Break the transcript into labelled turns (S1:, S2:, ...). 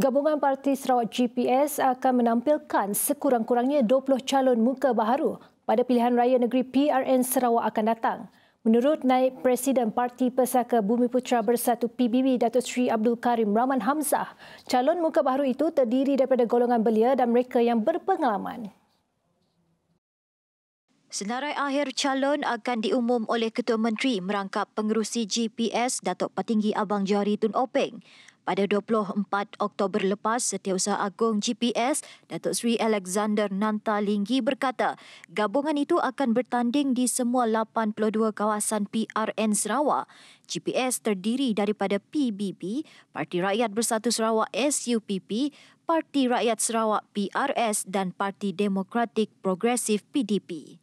S1: Gabungan Parti Sarawak GPS akan menampilkan sekurang-kurangnya 20 calon muka baharu pada pilihan raya negeri PRN Sarawak akan datang. Menurut Naib Presiden Parti Pesaka Bumi Putra Bersatu PBB, Datuk Sri Abdul Karim Rahman Hamzah, calon muka baharu itu terdiri daripada golongan belia dan mereka yang berpengalaman.
S2: Senarai akhir calon akan diumum oleh Ketua Menteri merangkap pengerusi GPS Datuk Patinggi Abang Jari Tun Openg. Pada 24 Oktober lepas, Setiausaha Agong GPS, Datuk Sri Alexander Nanta Linggi berkata, gabungan itu akan bertanding di semua 82 kawasan PRN Sarawak. GPS terdiri daripada PBB, Parti Rakyat Bersatu Sarawak SUPP, Parti Rakyat Sarawak PRS dan Parti Demokratik Progresif PDP.